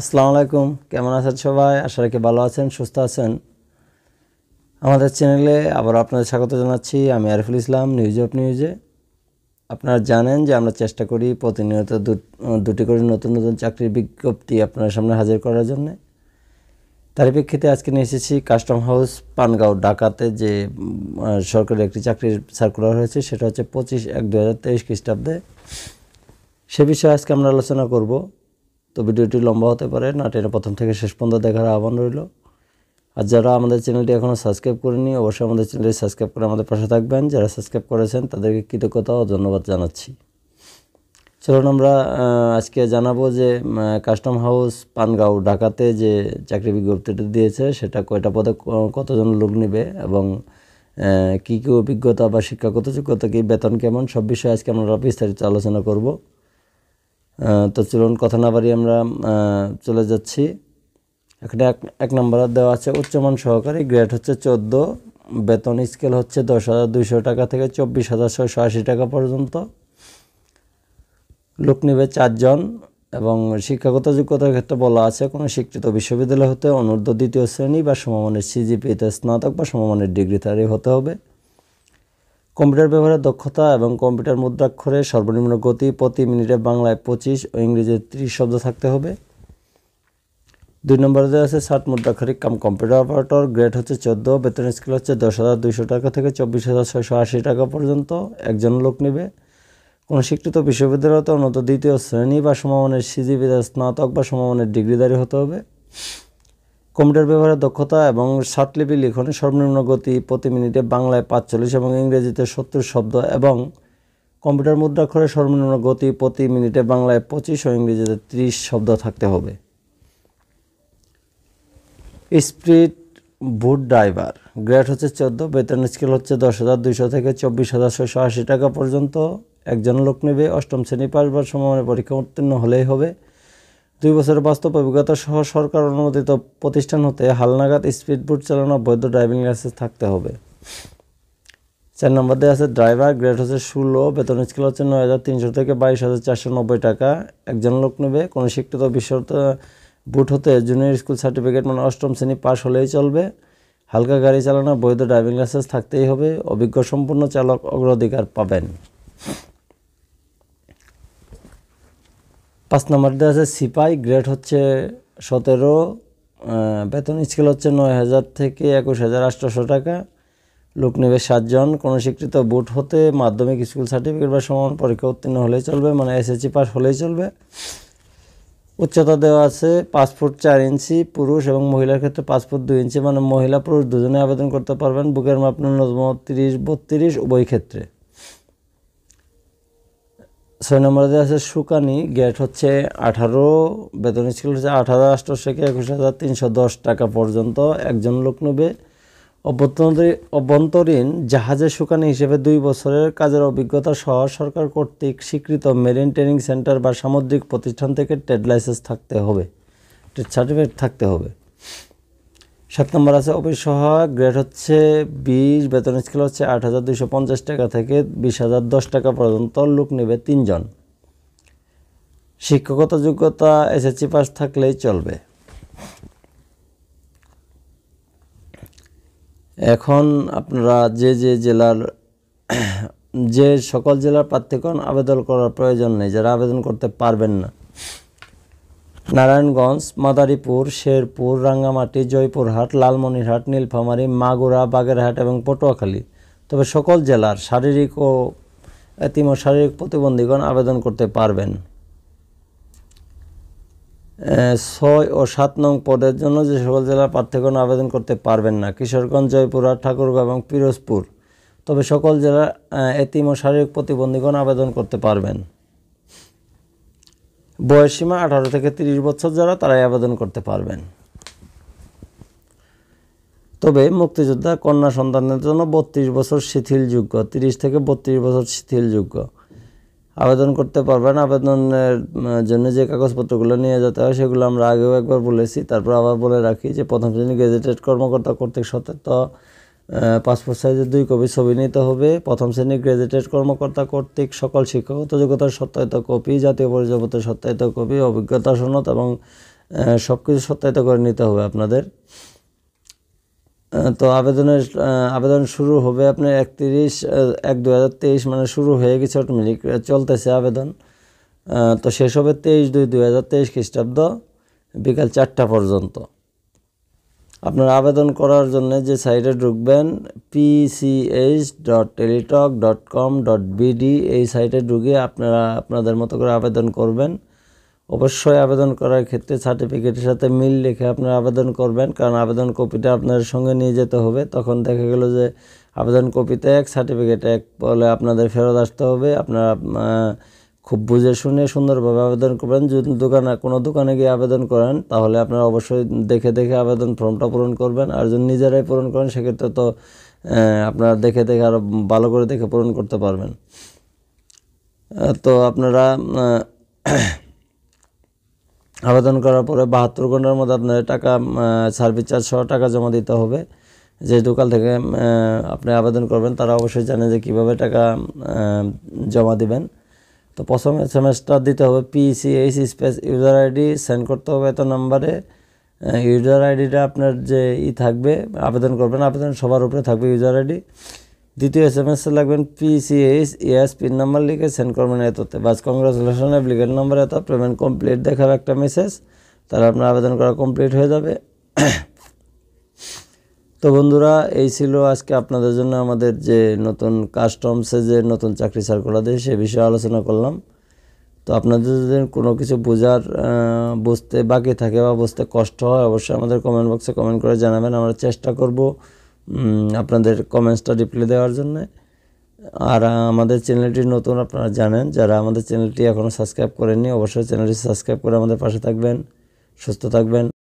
আসসালামু আলাইকুম কেমন আছেন সবাই আশা রাখি ভালো আছেন সুস্থ আছেন আমাদের চ্যানেলে আবার আপনাদের স্বাগত জানাচ্ছি আমি আরিফুল ইসলাম নিউজ অফ নিউজে আপনারা জানেন যে আমরা চেষ্টা করি প্রতিনিয়ত দুটি করে নতুন নতুন চাকরির বিজ্ঞপ্তি আপনার সামনে হাজির করার জন্যে তার প্রেক্ষিতে আজকে নিয়ে এসেছি কাস্টম হাউস পানগাঁও ঢাকাতে যে সরকারি একটি চাকরির সার্কুলার হয়েছে সেটা হচ্ছে পঁচিশ এক দু হাজার তেইশ খ্রিস্টাব্দে সে বিষয়ে আজকে আমরা আলোচনা করব তো ভিডিওটি লম্বা হতে পারে না টেনে প্রথম থেকে শেষ পর্যন্ত দেখার আহ্বান রইল আর যারা আমাদের চ্যানেলটি এখনও সাবস্ক্রাইব করেনি অবশ্যই আমাদের চ্যানেলটি সাবস্ক্রাইব করে আমাদের পাশে থাকবেন যারা সাবস্ক্রাইব করেছেন তাদেরকে কৃতজ্ঞতা ও ধন্যবাদ জানাচ্ছি চলুন আমরা আজকে জানাবো যে কাস্টম হাউস পানগাঁও ঢাকাতে যে চাকরি বিজ্ঞপ্তিটি দিয়েছে সেটা কয়টা পদে কতজন লোক নেবে এবং কী কী অভিজ্ঞতা বা শিক্ষাগত যোগ্যতা কী বেতন কেমন সব বিষয়ে আজকে আমরা বিস্তারিত আলোচনা করব তো চলুন কথা না বাড়িয়ে আমরা চলে যাচ্ছি এখানে এক এক নম্বর দেওয়া আছে উচ্চমান সহকারী গ্রেড হচ্ছে চোদ্দো বেতন স্কেল হচ্ছে দশ হাজার দুইশো টাকা থেকে চব্বিশ হাজার ছয়শো আশি টাকা পর্যন্ত লোক নেবে চারজন এবং শিক্ষাগত যোগ্যতার ক্ষেত্রে বলা আছে কোনো স্বীকৃত বিশ্ববিদ্যালয় হতে অনূর্ধ্ব দ্বিতীয় শ্রেণী বা সমমানের সিজিপিতে স্নাতক বা সমমানের ডিগ্রি তারই হতে হবে কম্পিউটার ব্যবহারের দক্ষতা এবং কম্পিউটার মুদ্রাক্ষরে সর্বনিম্ন গতি প্রতি মিনিটে বাংলায় পঁচিশ ও ইংরেজিতে ত্রিশ শব্দ থাকতে হবে দুই নম্বর দেওয়া আছে ষাট মুদ্রাক্ষরিক কাম কম্পিউটার অপারেটর গ্রেড হচ্ছে চোদ্দ বেতন স্কেল হচ্ছে দশ হাজার দুইশো টাকা থেকে চব্বিশ হাজার ছয়শো আশি টাকা পর্যন্ত একজন লোক নেবে কোনো স্বীকৃত বিশ্ববিদ্যালয়তে অন্তত দ্বিতীয় শ্রেণী বা সমমানের সিজিবিতে স্নাতক বা সমমানের ডিগ্রিধারী হতে হবে কম্পিউটার ব্যবহারের দক্ষতা এবং স্বাটলিপি লিখন সর্বনিম্ন গতি প্রতি মিনিটে বাংলায় পাঁচচল্লিশ এবং ইংরেজিতে সত্তর শব্দ এবং কম্পিউটার মুদ্রাক্ষরে সর্বনিম্ন গতি প্রতি মিনিটে বাংলায় পঁচিশ ও ইংরেজিতে ত্রিশ শব্দ থাকতে হবে স্প্রিট বুট ড্রাইভার গ্রেড হচ্ছে চোদ্দো বেতন স্কেল হচ্ছে দশ হাজার দুইশো থেকে চব্বিশ হাজার ছশো আশি টাকা পর্যন্ত একজন লোক নেবে অষ্টম শ্রেণী পাশবার বা পরীক্ষা উত্তীর্ণ হলেই হবে দুই বছরের বাস্তব অভিজ্ঞতা সহ সরকার অনুমোদিত প্রতিষ্ঠান হতে হালনাগাদ স্পিড বুট চালানো বৈধ ড্রাইভিং লাইসেন্স থাকতে হবে চার নম্বর দেওয়া আছে ড্রাইভার গ্রেড হচ্ছে ষোলো বেতন স্কেল হচ্ছে নয় হাজার তিনশো থেকে বাইশ হাজার চারশো নব্বই টাকা একজন লোক নেবে কোনো শিক্ষিত বিশ্বত বুট হতে জুনিয়র স্কুল সার্টিফিকেট মানে অষ্টম শ্রেণী পাশ হলেই চলবে হালকা গাড়ি চালানো বৈধ ড্রাইভিং লাইসেন্স থাকতেই হবে অভিজ্ঞ সম্পূর্ণ চালক অগ্রাধিকার পাবেন পাঁচ নম্বর দেওয়া আছে সিপাই গ্রেড হচ্ছে সতেরো বেতন স্কেল হচ্ছে নয় হাজার থেকে একুশ হাজার আটশোশো টাকা লোক নেবে সাতজন কোনো স্বীকৃত বুট হতে মাধ্যমিক স্কুল সার্টিফিকেট বা সমান পরীক্ষা উত্তীর্ণ হলেই চলবে মানে এসএসসি পাস হলেই চলবে উচ্চতা দেওয়া আছে পাঁচ ফুট চার ইঞ্চি পুরুষ এবং মহিলার ক্ষেত্রে পাঁচ ফুট দুই ইঞ্চি মানে মহিলা পুরুষ দুজনে আবেদন করতে পারবেন বুকের মাপ নূন্যতম তিরিশ বত্রিশ উভয় ক্ষেত্রে ছয় নম্বরে দেওয়া আছে সুকানি গেট হচ্ছে আঠারো বেতন স্কেল হচ্ছে আঠারো আটশো থেকে একুশ হাজার তিনশো দশ টাকা পর্যন্ত একজন লোক নেবে অভ্যন্তরীণ জাহাজে সুকানি হিসেবে দুই বছরের কাজের অভিজ্ঞতা সহ সরকার কর্তৃক স্বীকৃত মেরিন ট্রেনিং সেন্টার বা সামুদ্রিক প্রতিষ্ঠান থেকে ট্রেড লাইসেন্স থাকতে হবে ট্রেড সার্টিফিকেট থাকতে হবে সাত নম্বর আছে অফিস সহায়ক গ্রেড হচ্ছে বিশ বেতন স্কেল হচ্ছে আট হাজার দুশো পঞ্চাশ টাকা থেকে বিশ হাজার দশ টাকা পর্যন্ত লোক নেবে তিনজন শিক্ষকতা যোগ্যতা এসএসসি পাস থাকলেই চলবে এখন আপনারা যে যে জেলার যে সকল জেলার প্রার্থীগণ আবেদন করার প্রয়োজন নেই যারা আবেদন করতে পারবেন না নারায়ণগঞ্জ মাদারীপুর শেরপুর রাঙ্গামাটি জয়পুরহাট লালমনিরহাট নীলফামারী মাগুরা বাগেরহাট এবং পটুয়াখালী তবে সকল জেলার শারীরিক ও এতিম শারীরিক প্রতিবন্ধীগণ আবেদন করতে পারবেন ছয় ও সাত নং পদের জন্য যে সকল জেলার প্রার্থীগণ আবেদন করতে পারবেন না কিশোরগঞ্জ জয়পুরহাট ঠাকুরগাঁও এবং পিরোজপুর তবে সকল জেলার এতিম ও শারীরিক প্রতিবন্ধীগণ আবেদন করতে পারবেন বয়সীমা আঠারো থেকে ৩০ বছর যারা তারাই আবেদন করতে পারবেন তবে মুক্তিযোদ্ধা কন্যা সন্তানদের জন্য বত্রিশ বছর শিথিলযোগ্য তিরিশ থেকে বত্রিশ বছর শিথিলযোগ্য আবেদন করতে পারবেন আবেদনের জন্য যে কাগজপত্রগুলো নিয়ে যেতে হয় সেগুলো আমরা আগেও একবার বলেছি তারপর আবার বলে রাখি যে প্রথম শ্রেণী গেজেটেড কর্মকর্তা কর্তৃক সত্য পাসপোর্ট সাইজের দুই কপি ছবি নিতে হবে প্রথম শ্রেণীর গ্রাজুয়েটেড কর্মকর্তা কর্তৃক সকল শিক্ষাগত যোগ্যতার সত্যায়িত কপি জাতীয় পরিচয়পত্রের সত্যায়িত কপি অভিজ্ঞতা সনদ এবং সব কিছু সত্যায়িত করে নিতে হবে আপনাদের তো আবেদনের আবেদন শুরু হবে আপনার একত্রিশ এক দু হাজার তেইশ মানে শুরু হয়ে গেছে অটোমেটিক চলতেছে আবেদন তো শেষ হবে তেইশ দুই দু হাজার তেইশ খ্রিস্টাব্দ বিকাল চারটা পর্যন্ত আপনার আবেদন করার জন্য যে সাইটে ঢুকবেন PCH dot Teletalk dot com dot BD এই সাইটে ঢুকে আপনারা আপনাদের মতো করে আবেদন করবেন অবশ্যই আবেদন করার ক্ষেত্রে সার্টিফিকেটের সাথে মিল রেখে আপনারা আবেদন করবেন কারণ আবেদন কপিটা আপনাদের সঙ্গে নিয়ে যেতে হবে তখন দেখা গেল যে আবেদন কপিতে এক সার্টিফিকেট এক বলে আপনাদের ফেরত আসতে হবে আপনারা খুব বুঝে শুনে সুন্দরভাবে আবেদন করবেন যদি দোকানে কোনো দোকানে গিয়ে আবেদন করেন তাহলে আপনারা অবশ্যই দেখে দেখে আবেদন ফর্মটা পূরণ করবেন আর যদি নিজেরাই পূরণ করেন সেক্ষেত্রে তো আপনারা দেখে দেখে আরও ভালো করে দেখে পূরণ করতে পারবেন তো আপনারা আবেদন করার পরে বাহাত্তর ঘন্টার মধ্যে আপনাদের টাকা সার্ভিস চার্জ সহ টাকা জমা দিতে হবে যে দোকান থেকে আপনি আবেদন করবেন তারা অবশ্যই জানে যে কিভাবে টাকা জমা দিবেন তো প্রথম সেমেস্টার দিতে হবে PCH space user ID send করতে হবে এত নাম্বারে ইউজার আইডিটা আপনার যে ই থাকবে আবেদন করবেন আবেদন সবার উপরে থাকবে ইউজার আইডি দ্বিতীয় এস এম এস লাগবেন পিসিএইচ ইএস পিন নাম্বার লিখে সেন্ড করবেন এততে বাস কংগ্রেচুলেশন অ্যাপ্লিকেন্ট নাম্বার এত পেমেন্ট কমপ্লিট দেখার একটা মেসেজ তাহলে আপনার আবেদন করা কমপ্লিট হয়ে যাবে তো বন্ধুরা এই ছিল আজকে আপনাদের জন্য আমাদের যে নতুন কাস্টমসে যে নতুন চাকরি সার্কুলার দেয় সে বিষয়ে আলোচনা করলাম তো আপনাদের যদি কোনো কিছু বোঝার বুঝতে বাকি থাকে বা বুঝতে কষ্ট হয় অবশ্যই আমাদের কমেন্ট বক্সে কমেন্ট করে জানাবেন আমরা চেষ্টা করব আপনাদের কমেন্টসটা রিপ্লাই দেওয়ার জন্য আর আমাদের চ্যানেলটি নতুন আপনারা জানেন যারা আমাদের চ্যানেলটি এখনও সাবস্ক্রাইব করেননি অবশ্যই চ্যানেলটি সাবস্ক্রাইব করে আমাদের পাশে থাকবেন সুস্থ থাকবেন